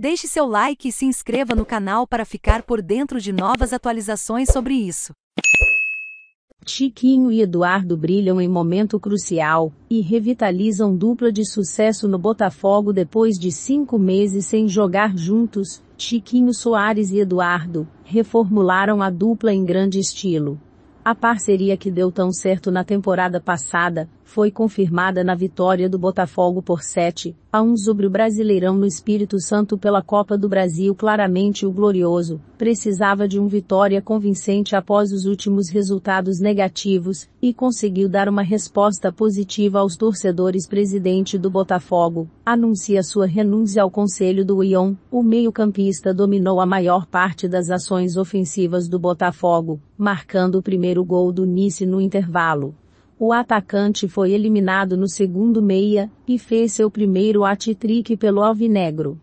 Deixe seu like e se inscreva no canal para ficar por dentro de novas atualizações sobre isso. Chiquinho e Eduardo brilham em momento crucial e revitalizam dupla de sucesso no Botafogo depois de cinco meses sem jogar juntos. Chiquinho Soares e Eduardo reformularam a dupla em grande estilo. A parceria que deu tão certo na temporada passada foi confirmada na vitória do Botafogo por 7 a 1 sobre o Brasileirão no Espírito Santo pela Copa do Brasil, claramente o glorioso precisava de uma vitória convincente após os últimos resultados negativos, e conseguiu dar uma resposta positiva aos torcedores. Presidente do Botafogo, anuncia sua renúncia ao Conselho do Ion, o meio-campista dominou a maior parte das ações ofensivas do Botafogo, marcando o primeiro gol do Nice no intervalo. O atacante foi eliminado no segundo meia, e fez seu primeiro hat-trick pelo Alvinegro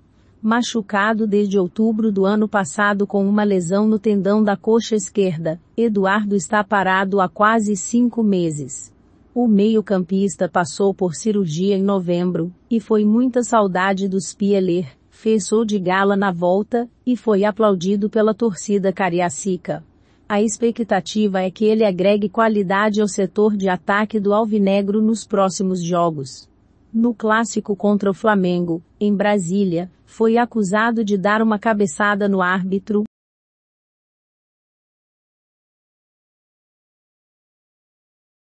machucado desde outubro do ano passado com uma lesão no tendão da coxa esquerda, Eduardo está parado há quase cinco meses. O meio-campista passou por cirurgia em novembro, e foi muita saudade dos Pieler, fez show de gala na volta, e foi aplaudido pela torcida cariacica. A expectativa é que ele agregue qualidade ao setor de ataque do Alvinegro nos próximos jogos no clássico contra o Flamengo, em Brasília, foi acusado de dar uma cabeçada no árbitro,